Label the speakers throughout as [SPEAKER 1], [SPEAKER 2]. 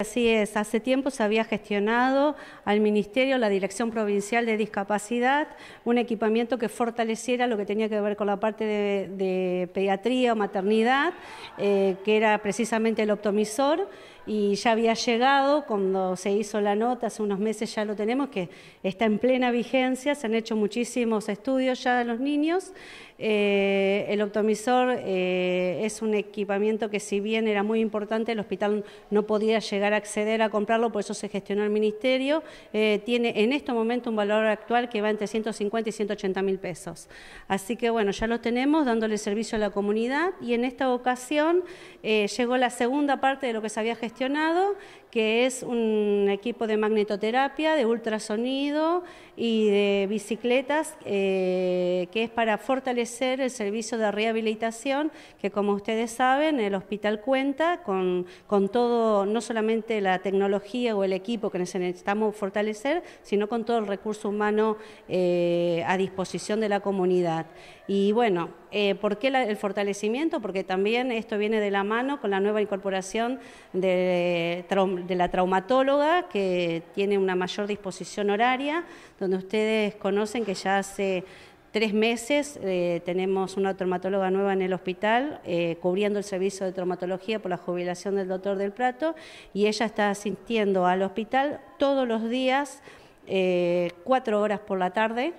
[SPEAKER 1] Así es, hace tiempo se había gestionado al Ministerio, la Dirección Provincial de Discapacidad, un equipamiento que fortaleciera lo que tenía que ver con la parte de, pediatría o maternidad, eh, que era precisamente el optomisor, y ya había llegado cuando se hizo la nota, hace unos meses ya lo tenemos, que está en plena vigencia, se han hecho muchísimos estudios ya de los niños. Eh, el optomisor eh, es un equipamiento que si bien era muy importante, el hospital no podía llegar a acceder a comprarlo, por eso se gestionó el ministerio. Eh, tiene en este momento un valor actual que va entre 150 y 180 mil pesos. Así que bueno, ya lo tenemos dándole servicio a la comunidad y en esta ocasión eh, llegó la segunda parte de lo que se había gestionado, que es un equipo de magnetoterapia, de ultrasonido y de bicicletas, eh, que es para fortalecer el servicio de rehabilitación, que como ustedes saben, el hospital cuenta con, con todo, no solamente la tecnología o el equipo que necesitamos fortalecer, sino con todo el recurso humano eh, a disposición de la comunidad. Y bueno, eh, ¿por qué el fortalecimiento? Porque también esto viene de la mano con la nueva incorporación de Tromble de la traumatóloga, que tiene una mayor disposición horaria, donde ustedes conocen que ya hace tres meses eh, tenemos una traumatóloga nueva en el hospital eh, cubriendo el servicio de traumatología por la jubilación del doctor del Prato y ella está asistiendo al hospital todos los días, eh, cuatro horas por la tarde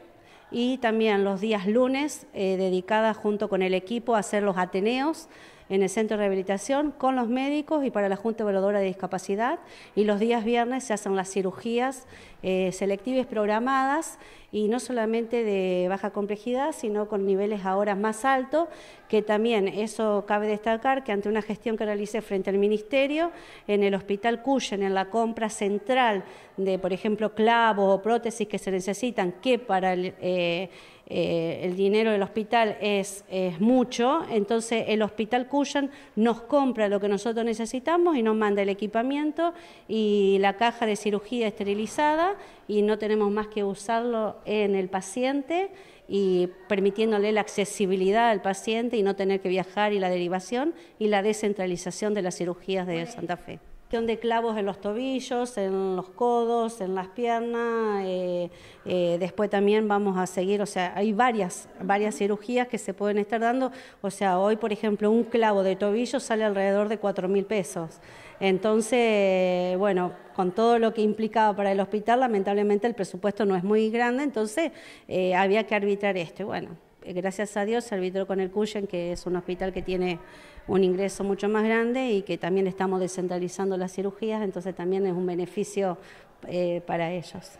[SPEAKER 1] y también los días lunes dedicada junto con el equipo a hacer los Ateneos en el centro de rehabilitación con los médicos y para la Junta Evaluadora de Discapacidad y los días viernes se hacen las cirugías eh, selectivas programadas y no solamente de baja complejidad, sino con niveles ahora más altos, que también eso cabe destacar que ante una gestión que realicé frente al Ministerio, en el Hospital Cushen en la compra central de, por ejemplo, clavos o prótesis que se necesitan, que para el... Eh, eh, el dinero del hospital es, mucho, entonces el hospital Cuyan nos compra lo que nosotros necesitamos y nos manda el equipamiento y la caja de cirugía esterilizada y no tenemos más que usarlo en el paciente y permitiéndole la accesibilidad al paciente y no tener que viajar y la derivación y la descentralización de las cirugías de Santa Fe de clavos en los tobillos, en los codos, en las piernas. Eh, eh, después también vamos a seguir, o sea, hay varias, varias cirugías que se pueden estar dando. O sea, hoy, por ejemplo, un clavo de tobillo sale alrededor de 4 mil pesos. Entonces, bueno, con todo lo que implicaba para el hospital, lamentablemente el presupuesto no es muy grande, entonces eh, había que arbitrar esto. bueno, eh, gracias a Dios, se arbitró con el Cuyen, que es un hospital que tiene un ingreso mucho más grande y que también estamos descentralizando las cirugías, entonces también es un beneficio eh, para ellos.